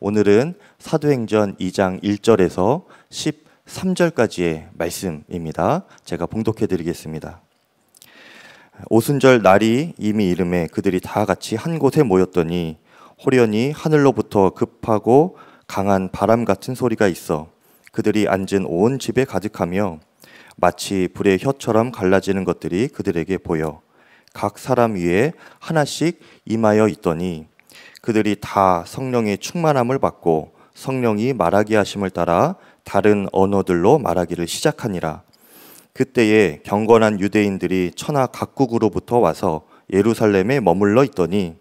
오늘은 사도행전 2장 1절에서 13절까지의 말씀입니다. 제가 봉독해 드리겠습니다. 오순절 날이 이미 이름에 그들이 다 같이 한 곳에 모였더니 호련히 하늘로부터 급하고 강한 바람 같은 소리가 있어 그들이 앉은 온 집에 가득하며 마치 불의 혀처럼 갈라지는 것들이 그들에게 보여 각 사람 위에 하나씩 임하여 있더니 그들이 다 성령의 충만함을 받고 성령이 말하기 하심을 따라 다른 언어들로 말하기를 시작하니라. 그때에 경건한 유대인들이 천하 각국으로부터 와서 예루살렘에 머물러 있더니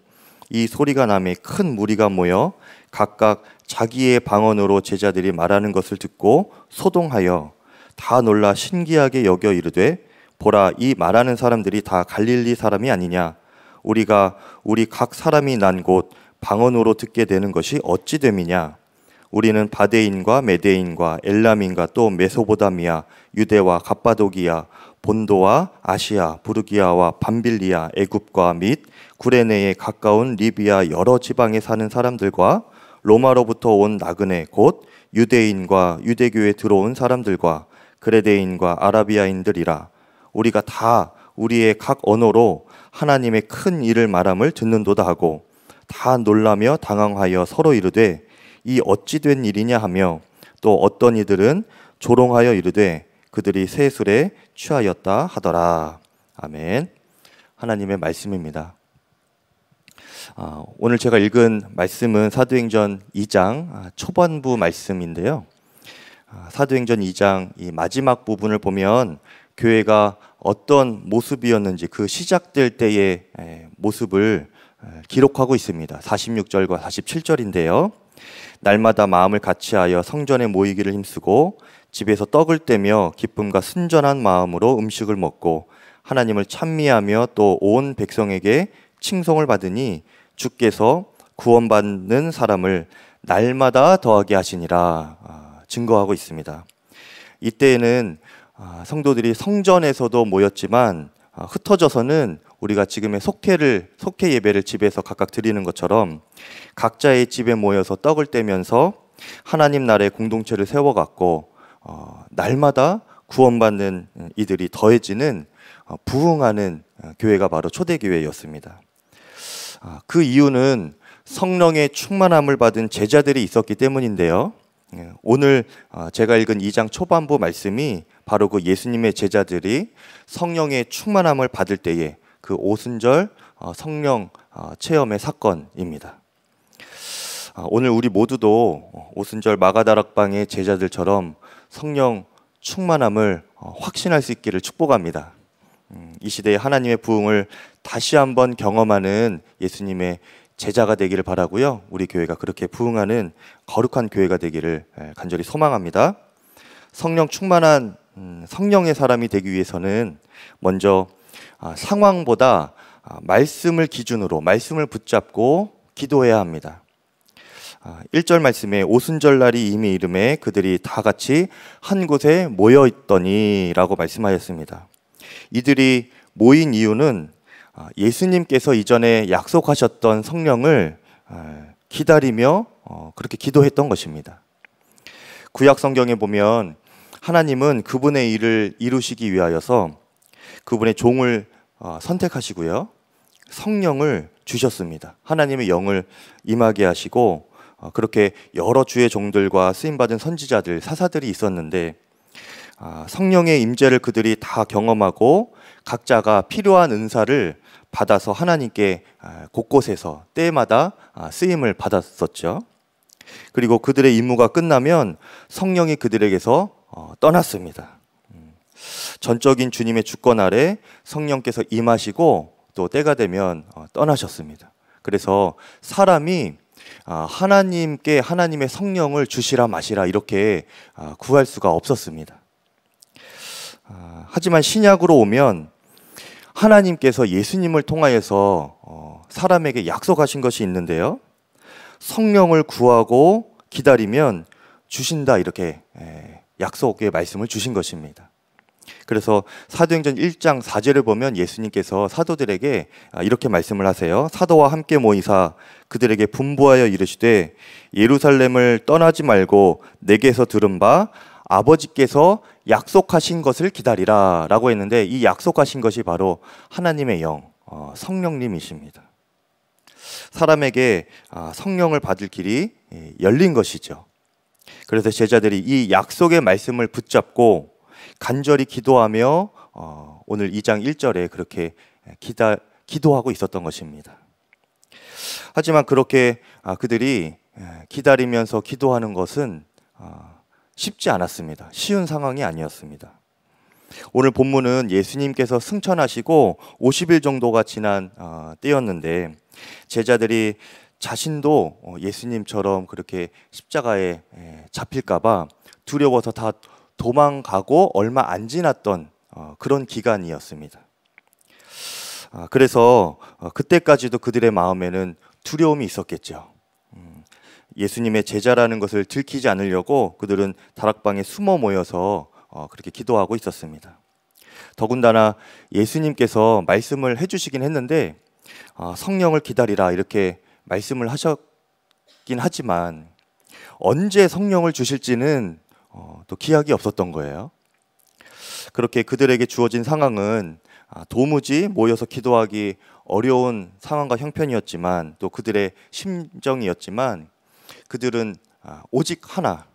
이 소리가 남에 큰 무리가 모여 각각 자기의 방언으로 제자들이 말하는 것을 듣고 소동하여 다 놀라 신기하게 여겨 이르되 보라 이 말하는 사람들이 다 갈릴리 사람이 아니냐 우리가 우리 각 사람이 난곳 방언으로 듣게 되는 것이 어찌 됨이냐? 우리는 바데인과 메데인과 엘람인과 또 메소보다미아, 유대와 갑바도기아, 본도와 아시아, 부르기아와 밤빌리아, 애굽과 및 구레네에 가까운 리비아 여러 지방에 사는 사람들과 로마로부터 온 나그네 곧 유대인과 유대교에 들어온 사람들과 그레데인과 아라비아인들이라 우리가 다 우리의 각 언어로 하나님의 큰 일을 말함을 듣는도다 하고 다 놀라며 당황하여 서로 이르되 이 어찌 된 일이냐 하며 또 어떤 이들은 조롱하여 이르되 그들이 세술에 취하였다 하더라. 아멘. 하나님의 말씀입니다. 아, 오늘 제가 읽은 말씀은 사도행전 2장 아, 초반부 말씀인데요. 아, 사도행전 2장 이 마지막 부분을 보면 교회가 어떤 모습이었는지 그 시작될 때의 모습을 예, 기록하고 있습니다. 46절과 47절인데요. 날마다 마음을 같이하여 성전에 모이기를 힘쓰고 집에서 떡을 떼며 기쁨과 순전한 마음으로 음식을 먹고 하나님을 찬미하며 또 온 백성에게 칭송을 받으니 주께서 구원받는 사람을 날마다 더하게 하시니라 아, 증거하고 있습니다. 이때에는 아, 성도들이 성전에서도 모였지만 아, 흩어져서는 우리가 지금의 속회를 속회 예배를 집에서 각각 드리는 것처럼 각자의 집에 모여서 떡을 떼면서 하나님 나라의 공동체를 세워갔고 어, 날마다 구원받는 이들이 더해지는 어, 부흥하는 어, 교회가 바로 초대 교회였습니다. 아, 그 이유는 성령의 충만함을 받은 제자들이 있었기 때문인데요. 예, 오늘 어, 제가 읽은 2장 초반부 말씀이 바로 그 예수님의 제자들이 성령의 충만함을 받을 때에 그 오순절 어, 성령 어, 체험의 사건입니다. 아, 오늘 우리 모두도 어, 오순절 마가다락방의 제자들처럼 성령 충만함을 확신할 수 있기를 축복합니다. 음, 이 시대에 하나님의 부흥을 다시 한번 경험하는 예수님의 제자가 되기를 바라고요. 우리 교회가 그렇게 부흥하는 거룩한 교회가 되기를 간절히 소망합니다. 성령 충만한 음, 성령의 사람이 되기 위해서는 먼저 아, 상황보다 아, 말씀을 기준으로 말씀을 붙잡고 기도해야 합니다. 1절 아, 말씀에 오순절 날이 이미 이름에 그들이 다 같이 한 곳에 모여 있더니라고 말씀하였습니다. 이들이 모인 이유는 예수님께서 이전에 약속하셨던 성령을 기다리며 어, 그렇게 기도했던 것입니다. 구약 성경에 보면 하나님은 그분의 일을 이루시기 위하여서 그분의 종을 어, 선택하시고요. 성령을 주셨습니다. 하나님의 영을 임하게 하시고 어, 그렇게 여러 주의 종들과 쓰임받은 선지자들, 사사들이 있었는데 아, 성령의 임재를 그들이 다 경험하고 각자가 필요한 은사를 받아서 하나님께 아, 곳곳에서 때마다 아, 쓰임을 받았었죠. 그리고 그들의 임무가 끝나면 성령이 그들에게서 어, 떠났습니다. 전적인 주님의 주권 아래 성령께서 임하시고 또 때가 되면 어, 떠나셨습니다. 그래서 사람이 아, 하나님께 하나님의 성령을 주시라 마시라 이렇게 아, 구할 수가 없었습니다. 아, 하지만 신약으로 오면 하나님께서 예수님을 통하여서 어, 사람에게 약속하신 것이 있는데요. 성령을 구하고 기다리면 주신다 이렇게 약속의 말씀을 주신 것입니다. 그래서 사도행전 1장 4절을 보면 예수님께서 사도들에게 아, 이렇게 말씀을 하세요. 사도와 함께 모이사 그들에게 분부하여 이르시되 예루살렘을 떠나지 말고 내게서 들은 바 아버지께서 약속하신 것을 기다리라라고 했는데 이 약속하신 것이 바로 하나님의 영 어, 성령님이십니다. 사람에게 아, 성령을 받을 길이 예, 열린 것이죠. 그래서 제자들이 이 약속의 말씀을 붙잡고 간절히 기도하며 어, 오늘 2장 1절에 그렇게 기다, 기도하고 있었던 것입니다. 하지만 그렇게 아, 그들이 예, 기다리면서 기도하는 것은 아, 쉽지 않았습니다. 쉬운 상황이 아니었습니다. 오늘 본문은 예수님께서 승천하시고 50일 정도가 지난 어, 때였는데 제자들이 자신도 어, 예수님처럼 그렇게 십자가에 예, 잡힐까봐 두려워서 다 도망가고 얼마 안 지났던 어, 그런 기간이었습니다. 아, 그래서 어, 그때까지도 그들의 마음에는 두려움이 있었겠죠. 음, 예수님의 제자라는 것을 들키지 않으려고 그들은 다락방에 숨어 모여서 어, 그렇게 기도하고 있었습니다. 더군다나 예수님께서 말씀을 해주시긴 했는데 성령을 기다리라 이렇게 말씀을 하셨긴 하지만 언제 성령을 주실지는 어, 또 기약이 없었던 거예요. 그렇게 그들에게 주어진 상황은 아, 도무지 모여서 기도하기 어려운 상황과 형편이었지만 또 그들의 심정이었지만 그들은 아, 오직 하나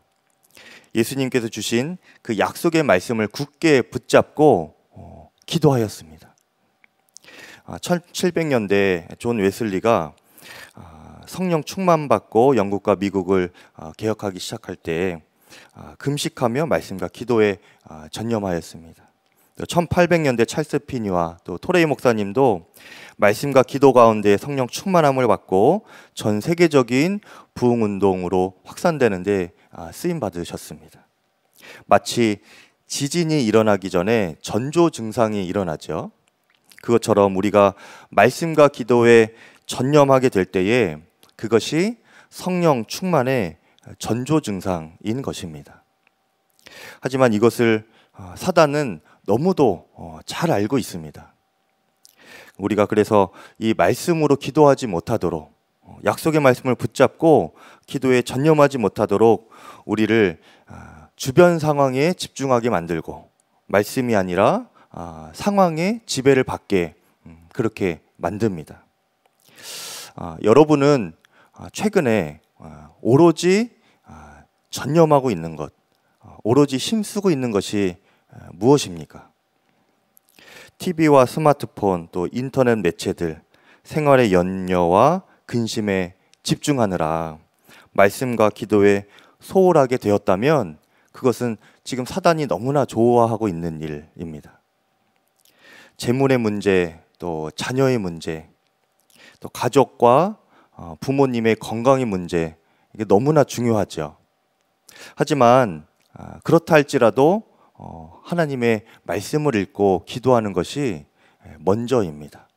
예수님께서 주신 그 약속의 말씀을 굳게 붙잡고 어, 기도하였습니다. 1700년대 아, 존 웨슬리가 성령 충만받고 영국과 미국을 개혁하기 시작할 때 아, 금식하며 말씀과 기도에 아, 전념하였습니다. 1800년대 찰스 피니와 또 토레이 목사님도 말씀과 기도 가운데 성령 충만함을 받고 전 세계적인 부흥 운동으로 확산되는데 아, 쓰임 받으셨습니다. 마치 지진이 일어나기 전에 전조 증상이 일어나죠. 그것처럼 우리가 말씀과 기도에 전념하게 될 때에 그것이 성령 충만의 전조 증상인 것입니다. 하지만 이것을 어, 사단은 너무도 어, 잘 알고 있습니다. 우리가 그래서 이 말씀으로 기도하지 못하도록 어, 약속의 말씀을 붙잡고 기도에 전념하지 못하도록 우리를 아, 주변 상황에 집중하게 만들고 말씀이 아니라 아, 상황에 지배를 받게 음, 그렇게 만듭니다. 아, 여러분은 최근에 오로지 전념하고 있는 것, 어, 오로지 힘쓰고 있는 것이 무엇입니까? TV와 스마트폰 또 인터넷 매체들 생활의 연녀와 근심에 집중하느라 말씀과 기도에 소홀하게 되었다면 그것은 지금 사단이 너무나 좋아하고 있는 일입니다. 재물의 문제, 또 자녀의 문제, 또 가족과 어, 부모님의 건강의 문제 이게 너무나 중요하죠. 하지만 아, 그렇다 할지라도 어, 하나님의 말씀을 읽고 기도하는 것이 예, 먼저입니다.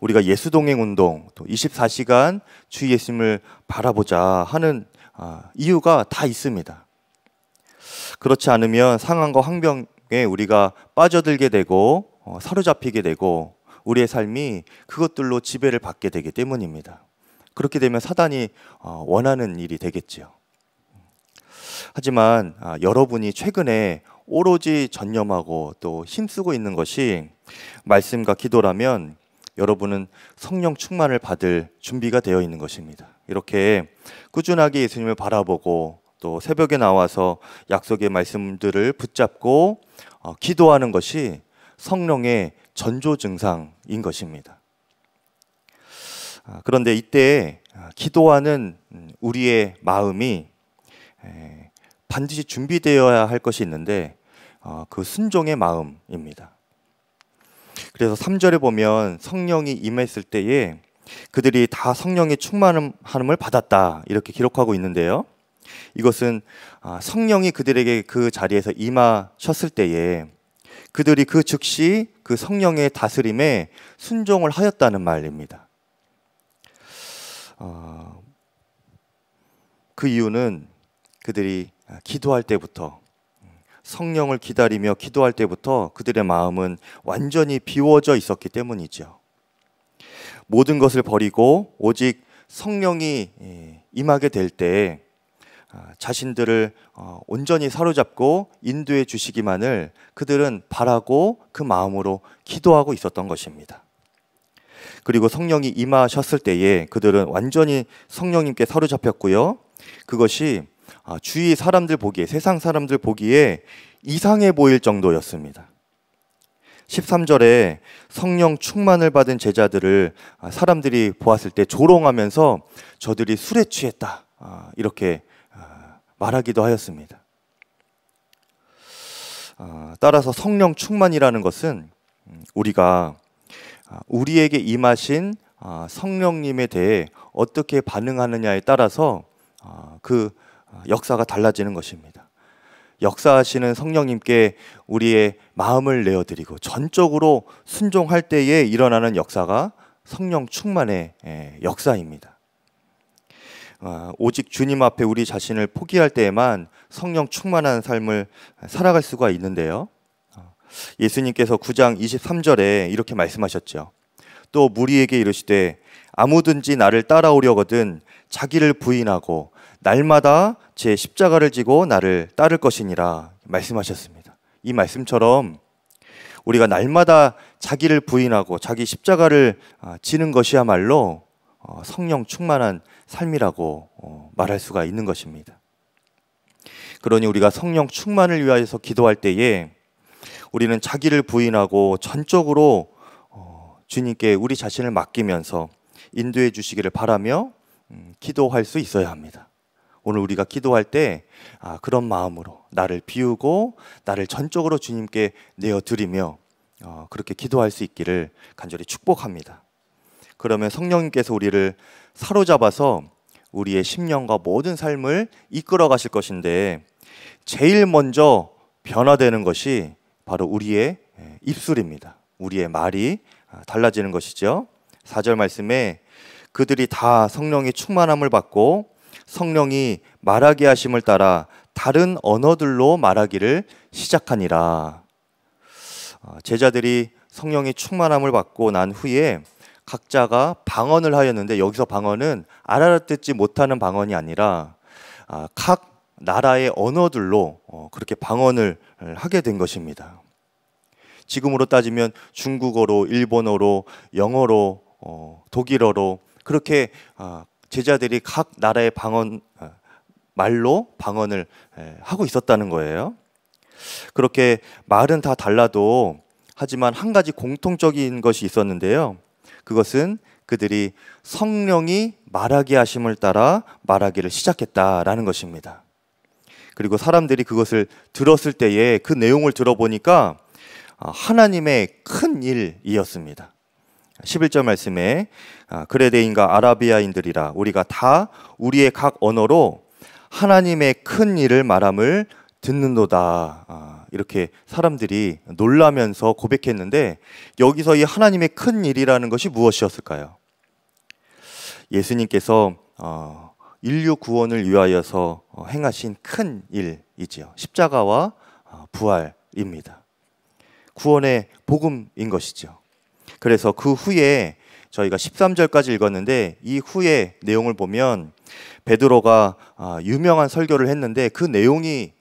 우리가 예수 동행 운동 또 24시간 주 예수님을 바라보자 하는 아, 이유가 다 있습니다. 그렇지 않으면 상황과 환경에 우리가 빠져들게 되고 어, 사로잡히게 되고 우리의 삶이 그것들로 지배를 받게 되기 때문입니다. 그렇게 되면 사단이 어, 원하는 일이 되겠지요. 하지만 아, 여러분이 최근에 오로지 전념하고 또 힘쓰고 있는 것이 말씀과 기도라면 여러분은 성령 충만을 받을 준비가 되어 있는 것입니다. 이렇게 꾸준하게 예수님을 바라보고 또 새벽에 나와서 약속의 말씀들을 붙잡고 어, 기도하는 것이 성령의 전조 증상인 것입니다. 아, 그런데 이때 아, 기도하는 음, 우리의 마음이 반드시 준비되어야 할 것이 있는데 어, 그 순종의 마음입니다. 그래서 3절에 보면 성령이 임했을 때에 그들이 다 성령의 충만함을 받았다 이렇게 기록하고 있는데요. 이것은 아, 성령이 그들에게 그 자리에서 임하셨을 때에 그들이 그 즉시 그 성령의 다스림에 순종을 하였다는 말입니다. 어, 그 이유는 그들이 아, 기도할 때부터 성령을 기다리며 기도할 때부터 그들의 마음은 완전히 비워져 있었기 때문이죠. 모든 것을 버리고 오직 성령이 예, 임하게 될때 아, 자신들을 어, 온전히 사로잡고 인도해 주시기만을 그들은 바라고 그 마음으로 기도하고 있었던 것입니다. 그리고 성령이 임하셨을 때에 그들은 완전히 성령님께 사로잡혔고요. 그것이 아, 주위 사람들 보기에 세상 사람들 보기에 이상해 보일 정도였습니다. 13절에 성령 충만을 받은 제자들을 아, 사람들이 보았을 때 조롱하면서 저들이 술에 취했다. 아, 이렇게 아, 말하기도 하였습니다. 따라서 성령 충만이라는 것은 음, 우리가 우리에게 임하신 성령님에 대해 어떻게 반응하느냐에 따라서 그 아, 역사가 달라지는 것입니다. 역사하시는 성령님께 우리의 마음을 내어드리고 전적으로 순종할 때에 일어나는 역사가 성령 충만의 예, 역사입니다. 아, 오직 주님 앞에 우리 자신을 포기할 때에만 성령 충만한 삶을 살아갈 수가 있는데요. 아, 예수님께서 9장 23절에 이렇게 말씀하셨죠. 또 무리에게 이르시되 아무든지 나를 따라오려거든 자기를 부인하고 날마다 제 십자가를 지고 나를 따를 것이니라 말씀하셨습니다. 이 말씀처럼 우리가 날마다 자기를 부인하고 자기 십자가를 아, 지는 것이야말로 어, 성령 충만한 삶이라고 어, 말할 수가 있는 것입니다. 그러니 우리가 성령 충만을 위하여서 기도할 때에 우리는 자기를 부인하고 전적으로 어, 주님께 우리 자신을 맡기면서 인도해 주시기를 바라며 음, 기도할 수 있어야 합니다. 오늘 우리가 기도할 때 아, 그런 마음으로 나를 비우고 나를 전적으로 주님께 내어 드리며 어, 그렇게 기도할 수 있기를 간절히 축복합니다. 그러면 성령님께서 우리를 사로잡아서 우리의 심령과 모든 삶을 이끌어 가실 것인데 제일 먼저 변화되는 것이 바로 우리의 예, 입술입니다. 우리의 말이 아, 달라지는 것이죠. 4절 말씀에 그들이 다 성령의 충만함을 받고 성령이 말하게 하심을 따라 다른 언어들로 말하기를 시작하니라. 어, 제자들이 성령의 충만함을 받고 난 후에 각자가 방언을 하였는데 여기서 방언은 알아듣지 못하는 방언이 아니라 아, 각 나라의 언어들로 어, 그렇게 방언을 하게 된 것입니다. 지금으로 따지면 중국어로, 일본어로, 영어로, 어, 독일어로 그렇게 아, 제자들이 각 나라의 방언 어, 말로 방언을 하고 있었다는 거예요. 그렇게 말은 다 달라도 하지만 한 가지 공통적인 것이 있었는데요. 그것은 그들이 성령이 말하게 하심을 따라 말하기를 시작했다라는 것입니다. 그리고 사람들이 그것을 들었을 때에 그 내용을 들어보니까 어, 하나님의 큰 일이었습니다. 11절 말씀에 아, 그레데인과 아라비아인들이라 우리가 다 우리의 각 언어로 하나님의 큰 일을 말함을 듣는도다. 아, 이렇게 사람들이 놀라면서 고백했는데 여기서 이 하나님의 큰 일이라는 것이 무엇이었을까요? 예수님께서 어, 인류 구원을 위하여서 어, 행하신 큰 일이지요. 십자가와 어, 부활입니다. 구원의 복음인 것이죠. 그래서 그 후에 저희가 13절까지 읽었는데 이 후에 내용을 보면 베드로가 아, 유명한 설교를 했는데 그 내용이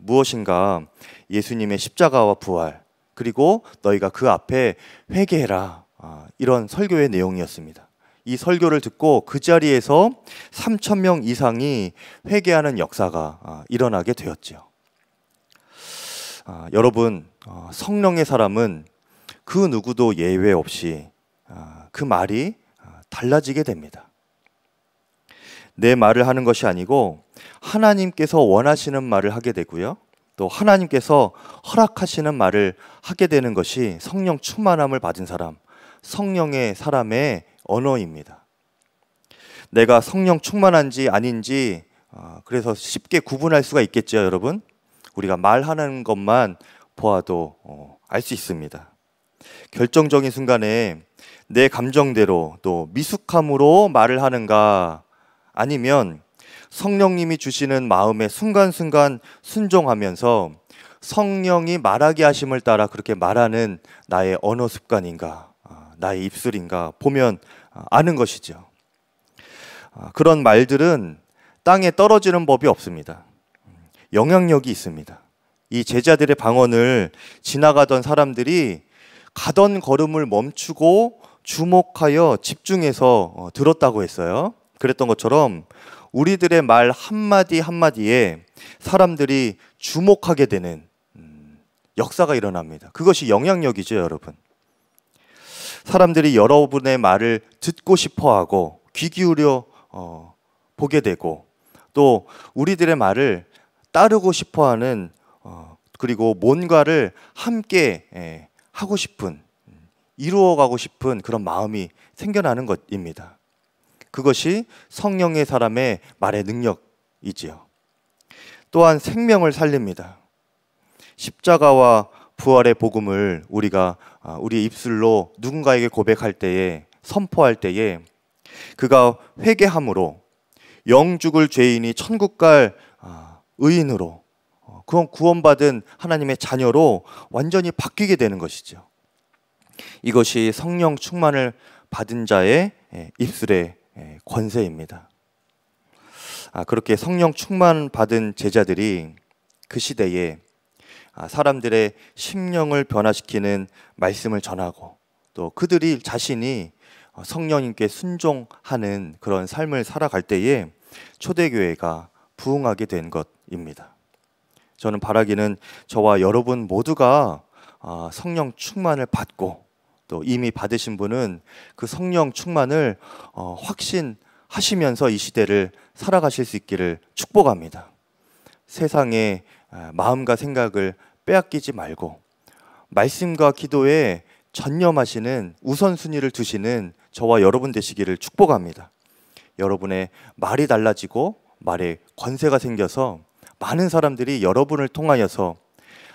무엇인가 예수님의 십자가와 부활 그리고 너희가 그 앞에 회개해라 아, 이런 설교의 내용이었습니다. 이 설교를 듣고 그 자리에서 3천 명 이상이 회개하는 역사가 아, 일어나게 되었지요. 여러분 어, 성령의 사람은 그 누구도 예외 없이 아, 그 말이 아, 달라지게 됩니다. 내 말을 하는 것이 아니고 하나님께서 원하시는 말을 하게 되고요. 또 하나님께서 허락하시는 말을 하게 되는 것이 성령 충만함을 받은 사람, 성령의 사람의 언어입니다. 내가 성령 충만한지 아닌지 아, 그래서 쉽게 구분할 수가 있겠죠, 여러분. 우리가 말하는 것만 보아도 어, 알수 있습니다. 결정적인 순간에 내 감정대로 또 미숙함으로 말을 하는가 아니면 성령님이 주시는 마음에 순간순간 순종하면서 성령이 말하게 하심을 따라 그렇게 말하는 나의 언어 습관인가 아, 나의 입술인가 보면 아, 아는 것이죠. 아, 그런 말들은 땅에 떨어지는 법이 없습니다. 영향력이 있습니다. 이 제자들의 방언을 지나가던 사람들이 가던 걸음을 멈추고 주목하여 집중해서 어, 들었다고 했어요. 그랬던 것처럼 우리들의 말 한마디 한마디에 사람들이 주목하게 되는 음, 역사가 일어납니다. 그것이 영향력이죠, 여러분. 사람들이 여러분의 말을 듣고 싶어 하고 귀 기울여 어, 보게 되고 또 우리들의 말을 따르고 싶어 하는 어, 그리고 뭔가를 함께 에, 예, 하고 싶은 이루어가고 싶은 그런 마음이 생겨나는 것입니다. 그것이 성령의 사람의 말의 능력이지요. 또한 생명을 살립니다. 십자가와 부활의 복음을 우리가 아, 우리 입술로 누군가에게 고백할 때에 선포할 때에 그가 회개함으로 영죽을 죄인이 천국 갈 아, 의인으로 어, 그건 구원받은 하나님의 자녀로 완전히 바뀌게 되는 것이죠. 이것이 성령 충만을 받은 자의 예, 입술의 예, 권세입니다. 아, 그렇게 성령 충만 받은 제자들이 그 시대에 아, 사람들의 심령을 변화시키는 말씀을 전하고 또 그들이 자신이 어, 성령님께 순종하는 그런 삶을 살아갈 때에 초대교회가 부흥하게 된 것입니다. 저는 바라기는 저와 여러분 모두가 아, 성령 충만을 받고 또 이미 받으신 분은 그 성령 충만을 어, 확신하시면서 이 시대를 살아가실 수 있기를 축복합니다. 세상에 아, 마음과 생각을 빼앗기지 말고 말씀과 기도에 전념하시는 우선순위를 두시는 저와 여러분 되시기를 축복합니다. 여러분의 말이 달라지고 말에 권세가 생겨서 많은 사람들이 여러분을 통하여서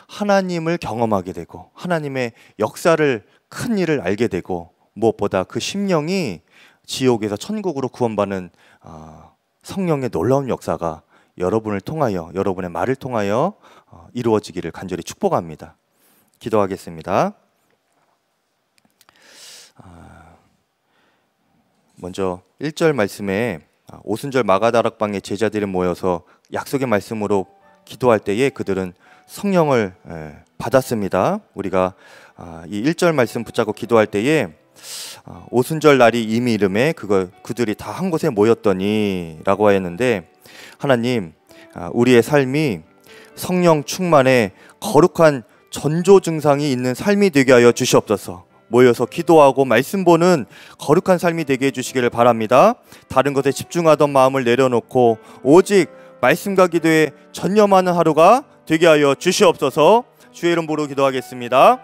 하나님을 경험하게 되고 하나님의 역사를 큰 일을 알게 되고 무엇보다 그 심령이 지옥에서 천국으로 구원받는 어, 성령의 놀라운 역사가 여러분을 통하여 여러분의 말을 통하여 어, 이루어지기를 간절히 축복합니다. 기도하겠습니다. 아, 먼저 1절 말씀에 아, 오순절 마가다락방에 제자들이 모여서 약속의 말씀으로 기도할 때에 그들은 성령을 예, 받았습니다. 우리가 아, 이 1절 말씀 붙잡고 기도할 때에 아, 오순절 날이 이미 이름에 그걸 그들이 다 한 곳에 모였더니라고 하였는데 하나님 우리의 삶이 성령 충만의 거룩한 전조 증상이 있는 삶이 되게 하여 주시옵소서. 모여서 기도하고 말씀 보는 거룩한 삶이 되게 해주시기를 바랍니다. 다른 것에 집중하던 마음을 내려놓고 오직 말씀과 기도에 전념하는 하루가 되게 하여 주시옵소서 주의 이름으로 기도하겠습니다.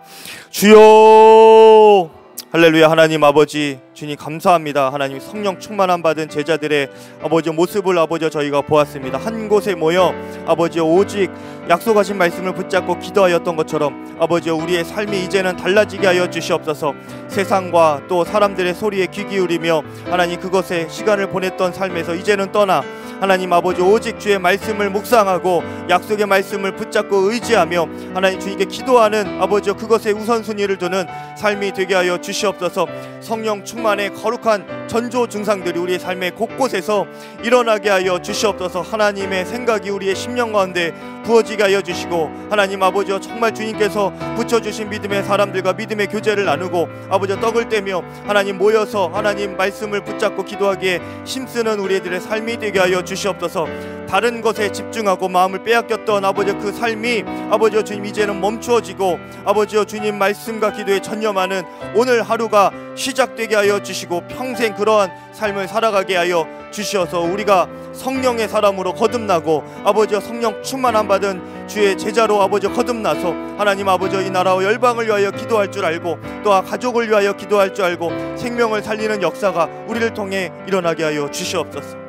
주여! 할렐루야 하나님 아버지 주님 감사합니다 하나님 성령 충만함 받은 제자들의 아버지 모습을 아버지 저희가 보았습니다 한 곳에 모여 아버지 오직 약속하신 말씀을 붙잡고 기도하였던 것처럼 아버지 우리의 삶이 이제는 달라지게 하여 주시옵소서 세상과 또 사람들의 소리에 귀 기울이며 하나님 그것에 시간을 보냈던 삶에서 이제는 떠나 하나님 아버지 오직 주의 말씀을 묵상하고 약속의 말씀을 붙잡고 의지하며 하나님 주님께 기도하는 아버지 그것의 우선순위를 두는 삶이 되게 하여 주시옵소서 성령 충만의 거룩한 전조 증상들이 우리의 삶의 곳곳에서 일어나게 하여 주시옵소서 하나님의 생각이 우리의 심령 가운데 부어지게 하여 주시고 하나님 아버지여 정말 주님께서 붙여주신 믿음의 사람들과 믿음의 교제를 나누고 아버지 떡을 떼며 하나님 모여서 하나님 말씀을 붙잡고 기도하기에 힘쓰는 우리들의 삶이 되게 하여 주시옵소서 주시옵소서 다른 것에 집중하고 마음을 빼앗겼던 아버지 그 삶이 아버지 주님 이제는 멈추어지고 아버지 주님 말씀과 기도에 전념하는 오늘 하루가 시작되게 하여 주시고 평생 그러한 삶을 살아가게 하여 주시어서 우리가 성령의 사람으로 거듭나고 아버지여 성령 충만함 받은 주의 제자로 아버지 거듭나서 하나님 아버지여 이 나라와 열방을 위하여 기도할 줄 알고 또한 아 가족을 위하여 기도할 줄 알고 생명을 살리는 역사가 우리를 통해 일어나게 하여 주시옵소서.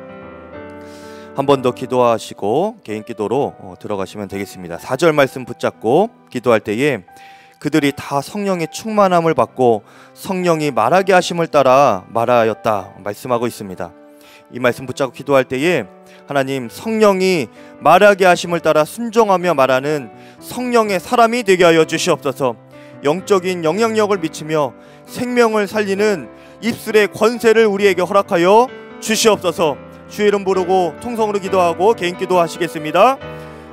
한번더 기도하시고 개인 기도로 어, 들어가시면 되겠습니다. 4절 말씀 붙잡고 기도할 때에 그들이 다 성령의 충만함을 받고 성령이 말하게 하심을 따라 말하였다 말씀하고 있습니다. 이 말씀 붙잡고 기도할 때에 하나님 성령이 말하게 하심을 따라 순종하며 말하는 성령의 사람이 되게 하여 주시옵소서. 영적인 영향력을 미치며 생명을 살리는 입술의 권세를 우리에게 허락하여 주시옵소서. 주의 이름 부르고 통성으로 기도하고 개인 기도하시겠습니다.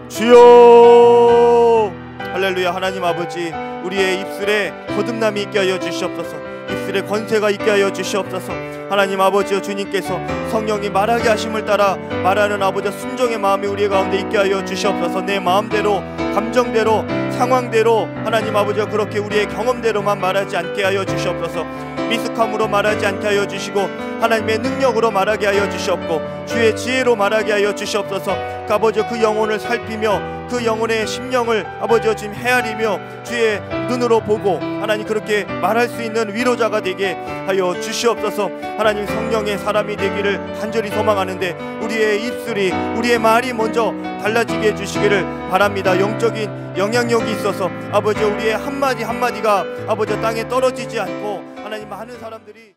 주여 할렐루야 하나님 아버지 우리의 입술에 거듭남이 있게 하여 주시옵소서 입술에 권세가 있게 하여 주시옵소서 하나님 아버지여 주님께서 성령이 말하게 하심을 따라 말하는 아버지 순종의 마음이 우리 가운데 있게 하여 주시옵소서 내 마음대로 감정대로 상황대로 하나님 아버지여 그렇게 우리의 경험대로만 말하지 않게 하여 주시옵소서 미숙함으로 말하지 않게 하여 주시고 하나님의 능력으로 말하게 하여 주시옵고 주의 지혜로 말하게 하여 주시옵소서 아버지 그 영혼을 살피며 그 영혼의 심령을 아버지 지금 헤아리며 주의 눈으로 보고 하나님 그렇게 말할 수 있는 위로자가 되게 하여 주시옵소서 하나님 성령의 사람이 되기를 간절히 소망하는데 우리의 입술이 우리의 말이 먼저 달라지게 해주시기를 바랍니다 영적인 영향력이 있어서 아버지 우리의 한마디 한마디가 아버지 땅에 떨어지지 않고 하나님 많은 사람들이